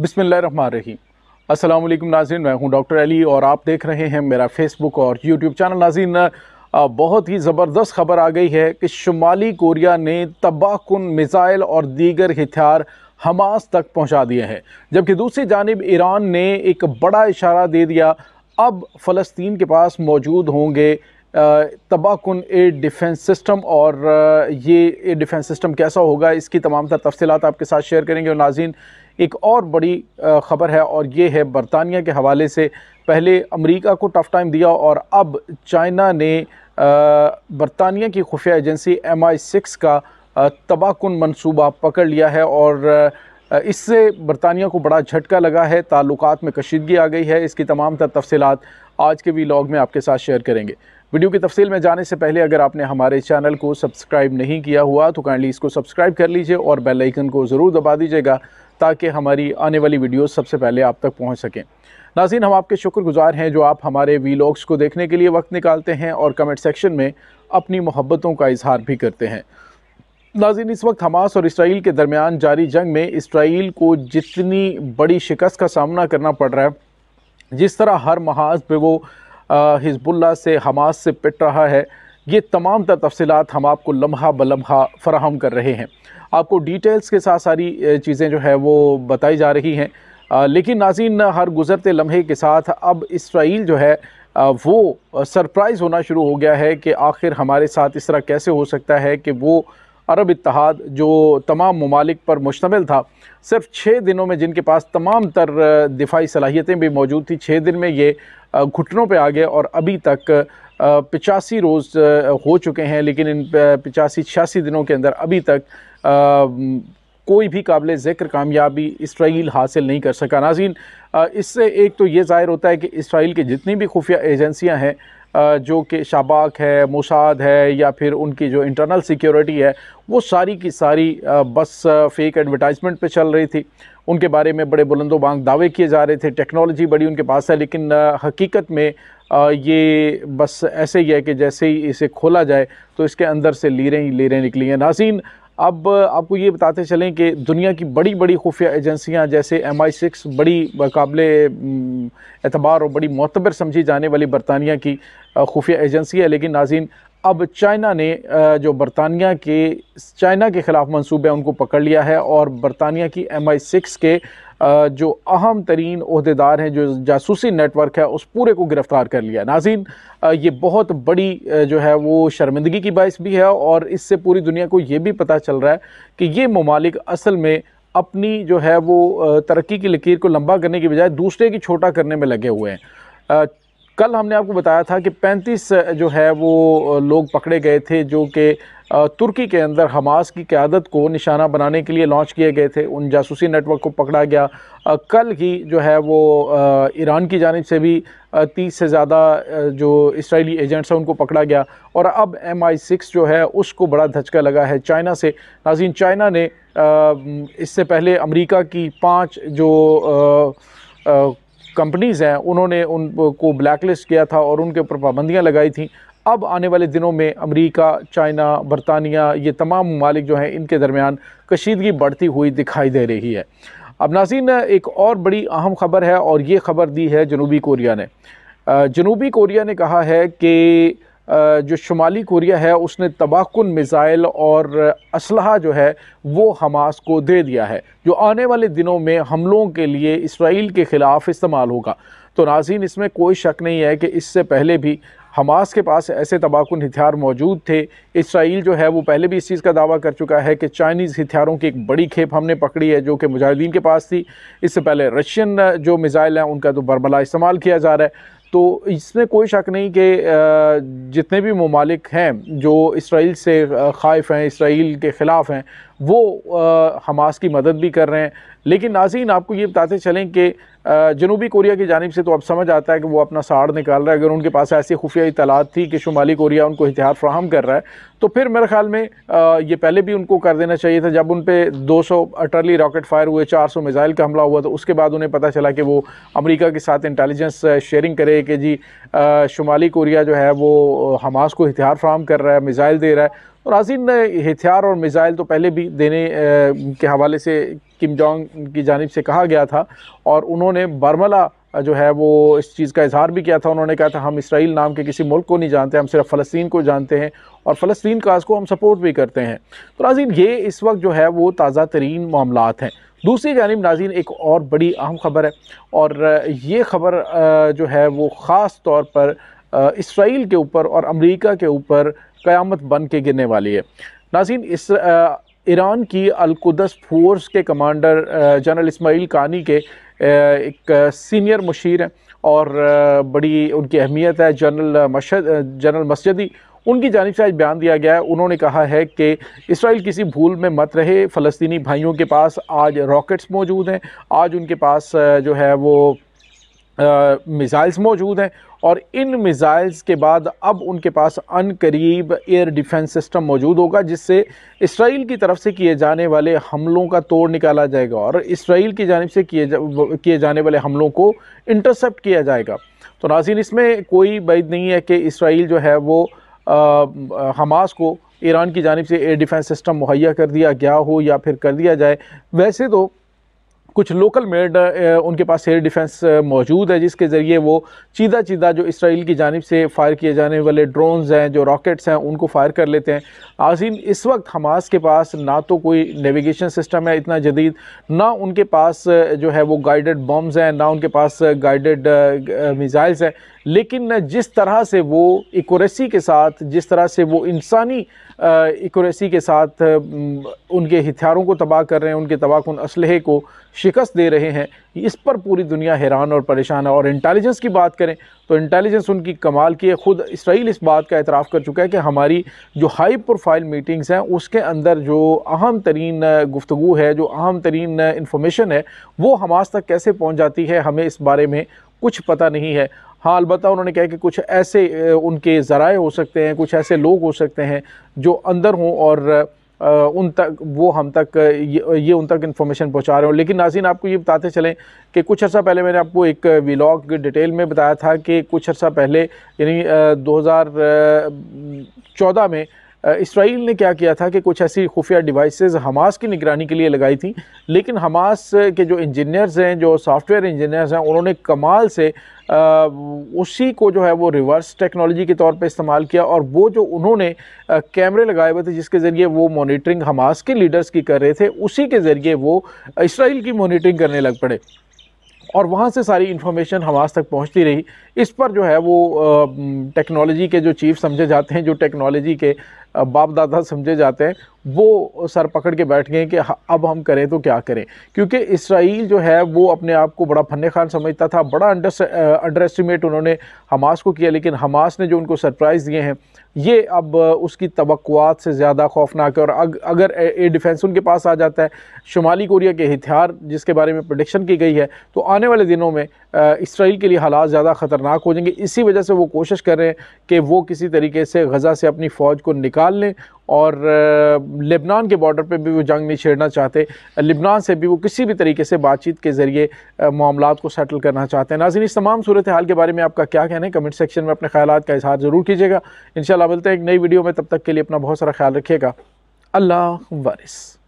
बिसमिल्ल रही अस्सलाम वालेकुम नाजीन मैं हूं डॉक्टर अली और आप देख रहे हैं मेरा फेसबुक और यूट्यूब चैनल नाजीन बहुत ही ज़बरदस्त खबर आ गई है कि शुमाली कोरिया ने तबाहकुन मिज़ाइल और दीगर हथियार हमास तक पहुंचा दिए हैं जबकि दूसरी जानब ईरान ने एक बड़ा इशारा दे दिया अब फ़लस्तीन के पास मौजूद होंगे तबाहकुन एयर डिफेंस सिस्टम और ये एयर डिफेंस सिस्टम कैसा होगा इसकी तमाम तर तफसलत आपके साथ शेयर करेंगे और नाजीन एक और बड़ी ख़बर है और ये है बरतानिया के हवाले से पहले अमेरिका को टफ़ टाइम दिया और अब चाइना ने बरतानिया की खुफिया एजेंसी एम आई सिक्स का तबाहकुन मनसूबा पकड़ लिया है और इससे बरतानिया को बड़ा झटका लगा है ताल्लुक में कशीदगी आ गई है इसकी तमाम तर तफसीत आज के वी लॉग में आपके साथ शेयर करेंगे वीडियो की तफसील में जाने से पहले अगर आपने हमारे चैनल को सब्सक्राइब नहीं किया हुआ तो काइंडली इसको सब्सक्राइब कर लीजिए और बेल आइकन को ज़रूर दबा दीजिएगा ताकि हमारी आने वाली वीडियो सबसे पहले आप तक पहुँच सकें नाजीन हम आपके शुक्रगुजार हैं जो आप हमारे वीलॉग्स को देखने के लिए वक्त निकालते हैं और कमेंट सेक्शन में अपनी मोहब्बतों का इजहार भी करते हैं नाजिन इस वक्त हमास और इसराइल के दरमियान जारी जंग में इसराइल को जितनी बड़ी शिकस्त का सामना करना पड़ रहा है जिस तरह हर महाज पे वो हिजबुल्ला से हमास से पिट रहा है ये तमाम तर तफसलत हम आपको लम्हा ब लम्हा फ़राहम कर रहे हैं आपको डिटेल्स के साथ सारी चीज़ें जो है वो बताई जा रही हैं लेकिन नाजीन हर गुज़रते लम्हे के साथ अब इसराइल जो है वो सरप्राइज़ होना शुरू हो गया है कि आखिर हमारे साथ इस तरह कैसे हो सकता है कि वो अरब इतिहाद जो तमाम ममालिक पर मुश्तमिल था सिर्फ छः दिनों में जिनके पास तमाम तर दिफाई सलाहियतें भी मौजूद थी छः दिन में ये घुटनों पे आ गए और अभी तक पिचासी रोज़ हो चुके हैं लेकिन इन पिचासी छियासी दिनों के अंदर अभी तक कोई भी काबिल ज़िक्र कामयाबी इसराइल हासिल नहीं कर सका नाजीन इससे एक तो ये ज़ाहिर होता है कि इसराइल के जितनी भी खुफिया एजेंसियाँ हैं जो कि शाबाक है मुसाद है या फिर उनकी जो इंटरनल सिक्योरिटी है वो सारी की सारी बस फेक एडवर्टाइजमेंट पे चल रही थी उनके बारे में बड़े बुलंदोबांग दावे किए जा रहे थे टेक्नोलॉजी बड़ी उनके पास है लेकिन हकीकत में ये बस ऐसे ही है कि जैसे ही इसे खोला जाए तो इसके अंदर से लीरें ही लीरें निकली हैं नाजीन अब आपको ये बताते चलें कि दुनिया की बड़ी बड़ी खुफिया एजेंसियाँ जैसे एम आई सिक्स बड़ी काबिल एतबार और बड़ी मतबर समझी जाने वाली बरतानिया की खुफिया एजेंसी है लेकिन नाजीन अब चाइना ने जो बरतानिया के चाइना के ख़िलाफ़ मंसूबे उनको पकड़ लिया है और बरतानिया की एम आई सिक्स के जो अहम तरीन अहदेदार हैं जो जासूसी नेटवर्क है उस पूरे को गिरफ़्तार कर लिया नाजीन ये बहुत बड़ी जो है वो शर्मिंदगी की बायस भी है और इससे पूरी दुनिया को ये भी पता चल रहा है कि ये ममालिक असल में अपनी जो है वो तरक्की की लकीर को लंबा करने की बजाय दूसरे की छोटा करने में लगे हुए हैं कल हमने आपको बताया था कि 35 जो है वो लोग पकड़े गए थे जो कि तुर्की के अंदर हमास की क्यादत को निशाना बनाने के लिए लॉन्च किए गए थे उन जासूसी नेटवर्क को पकड़ा गया कल ही जो है वो ईरान की जानब से भी तीस से ज़्यादा जो इसराइली एजेंट्स हैं उनको पकड़ा गया और अब एम आई सिक्स जो है उसको बड़ा धचका लगा है चाइना से नाजीन चाइना ने इससे पहले अमरीका की पाँच जो कंपनीज़ हैं उन्होंने उनको ब्लैक लिस्ट किया था और उनके ऊपर पाबंदियाँ लगाई थी अब आने वाले दिनों में अमेरिका चाइना बरतानिया ये तमाम ममालिक जो हैं इनके दरमियान कशीदगी बढ़ती हुई दिखाई दे रही है अब नाजीन एक और बड़ी अहम खबर है और ये खबर दी है जनूबी कोरिया ने जनूबी कोरिया ने कहा है कि जो शुमाली कोरिया है उसने तबाहकुन मिज़ाइल और असलहा जो है वो हमास को दे दिया है जो आने वाले दिनों में हमलों के लिए इसराइल के ख़िलाफ़ इस्तेमाल होगा तो नाजीन इसमें कोई शक नहीं है कि इससे पहले भी हमास के पास ऐसे तबाहकुन हथियार मौजूद थे इसराइल जो है वो पहले भी इस चीज़ का दावा कर चुका है कि चाइनीज़ हथियारों की एक बड़ी खेप हमने पकड़ी है जो कि मुजाहिदीन के पास थी इससे पहले रशियन जो मिज़ाइल हैं उनका तो बरबला इस्तेमाल किया जा रहा है तो इसमें कोई शक नहीं कि जितने भी ममालिक हैं जो इसराइल से खाइफ हैं इसराइल के ख़िलाफ़ हैं वो हमास की मदद भी कर रहे हैं लेकिन नाजीन आपको ये बताते चलें कि जनूबी कोरिया की जानब से तो अब समझ आता है कि वो अपना साड़ निकाल रहा है अगर उनके पास ऐसी खुफिया इतलात थी कि शुमाली कोरिया उनको हथियार फ्राहम कर रहा है तो फिर मेरे ख्याल में ये पहले भी उनको कर देना चाहिए था जब उन पर दो सौ अटर्ली रॉकेट फायर हुए चार सौ मिज़ाइल का हमला हुआ तो उसके बाद उन्हें पता चला कि वो अमरीका के साथ इंटेलिजेंस शेयरिंग करे कि जी शुमाली कोरिया जो है वो हमास को हथियार फ्राहम कर रहा है मिज़ाइल दे रहा है तो और आजीन हथियार और मिज़ाइल तो पहले भी देने के हवाले से किम जोंग की जानब से कहा गया था और उन्होंने बर्मला जो है वो इस चीज़ का इजहार भी किया था उन्होंने कहा था हम इसराइल नाम के किसी मुल्क को नहीं जानते हम सिर्फ फ़लस्तीन को जानते हैं और फ़लस्तीन काज को हम सपोर्ट भी करते हैं तो नाजीन ये इस वक्त जो है वो ताज़ा तरीन मामला हैं दूसरी जानब नाजीन एक और बड़ी अहम ख़बर है और ये ख़बर जो है वो ख़ास तौर पर इसराइल के ऊपर और अमरीका के ऊपर क़यामत बन के गिरने वाली है नाजीन इस ईरान की अलकुदस फोर्स के कमांडर जनरल इसमाइल कानी के एक सीनियर मुशीर हैं और बड़ी उनकी अहमियत है जनरल मशद जनरल मस्जिदी उनकी जानब से आज बयान दिया गया है उन्होंने कहा है कि इसराइल किसी भूल में मत रहे फ़लस्तनी भाइयों के पास आज रॉकेट्स मौजूद हैं आज उनके पास जो है वो मिज़ाइल्स मौजूद हैं और इन मिज़ाइल्स के बाद अब उनके पास अन करीब एयर डिफेंस सिस्टम मौजूद होगा जिससे इसराइल की तरफ से किए जाने वाले हमलों का तोड़ निकाला जाएगा और इसराइल की जानब से किए जा, किए जाने वाले हमलों को इंटरसेप्ट किया जाएगा तो नाजिन इसमें कोई बैद नहीं है कि इसराइल जो है वो हमास को ईरान की जानब से एयर डिफेंस सिस्टम मुहैया कर दिया गया हो या फिर कर दिया जाए वैसे तो कुछ लोकल मेड उनके पास एयर डिफेंस मौजूद है जिसके ज़रिए वो चीदा चीदा जो इसराइल की जानब से फ़ायर किए जाने वाले ड्रोन्स हैं जो रॉकेट्स हैं उनको फ़ायर कर लेते हैं आजीन इस वक्त हमास के पास ना तो कोई नेविगेशन सिस्टम है इतना जदीद ना उनके पास जो है वो गाइडेड बॉम्ब्स हैं ना उनके पास गाइडेड मिज़ाइल्स हैं लेकिन जिस तरह से वो एकोरेसी के साथ जिस तरह से वो इंसानी एकोरेसी के साथ उनके हथियारों को तबाह कर रहे हैं उनके तबाह असलहे को शिकस्त दे रहे हैं इस पर पूरी दुनिया हैरान और परेशान है और इंटेलिजेंस की बात करें तो इंटेलिजेंस उनकी कमाल की है ख़ुद इसराइल इस बात का एतराफ़ कर चुका है कि हमारी जो हाई प्रोफाइल मीटिंग्स हैं उसके अंदर जो अहम तरीन गुफ्तु है जो अहम तरीन इंफॉर्मेशन है वो हमास तक कैसे पहुँच जाती है हमें इस बारे में कुछ पता नहीं है हाँ अलबत् उन्होंने कहा कि कुछ ऐसे उनके ज़राए हो सकते हैं कुछ ऐसे लोग हो सकते हैं जो अंदर हों और उन तक वो हम तक ये, ये उन तक इन्फॉर्मेशन पहुंचा रहे हो लेकिन नाजीन आपको ये बताते चलें कि कुछ अर्सा पहले मैंने आपको एक व्लॉग डिटेल में बताया था कि कुछ अर्सा पहले यानी दो हज़ार चौदह में इसराइल ने क्या किया था कि कुछ ऐसी खुफिया डिवाइसेस हमास की निगरानी के लिए लगाई थी लेकिन हमास के जो इंजीनियर्स हैं जो सॉफ्टवेयर इंजीनियर्स हैं उन्होंने कमाल से उसी को जो है वो रिवर्स टेक्नोलॉजी के तौर पे इस्तेमाल किया और वो जो उन्होंने कैमरे लगाए हुए थे जिसके ज़रिए वो मॉनिटरिंग हमास के लीडर्स की कर रहे थे उसी के ज़रिए वो इसराइल की मॉनिटरिंग करने लग पड़े और वहाँ से सारी इन्फॉर्मेशन हमास तक पहुँचती रही इस पर जो है वो टेक्नोलॉजी के जो चीफ समझे जाते हैं जो टेक्नोलॉजी के बाप दादा समझे जाते हैं वो सर पकड़ के बैठ गए कि हाँ, अब हम करें तो क्या करें क्योंकि इसराइल जो है वो अपने आप को बड़ा फन खान समझता था बड़ा अंडर अंडर एस्टिमेट उन्होंने हमास को किया लेकिन हमास ने जो उनको सरप्राइज़ दिए हैं ये अब उसकी तवक़ात से ज़्यादा खौफनाक है और अग, अगर एयर डिफेंस उनके पास आ जाता है शुमाली कोरिया के हथियार जिसके बारे में प्रडिक्शन की गई है तो आने वाले दिनों में इसराइल के लिए हालात ज़्यादा ख़तरनाक हो जाएंगे इसी वजह से वो कोशिश कर रहे हैं कि वो किसी तरीके से गज़ा से अपनी फ़ौज को निकाल लें और लेबनान के बॉर्डर पे भी वो जंग नहीं छेड़ना चाहते लेबनान से भी वो किसी भी तरीके से बातचीत के ज़रिए मामला को सेटल करना चाहते हैं नाजिन इस तमाम सूरत हाल के बारे में आपका क्या कहना है कमेंट सेक्शन में अपने ख्याल का इजहार ज़रूर कीजिएगा इन मिलते हैं एक नई वीडियो में तब तक के लिए अपना बहुत सारा ख्याल रखिएगा अल्लाह वारिस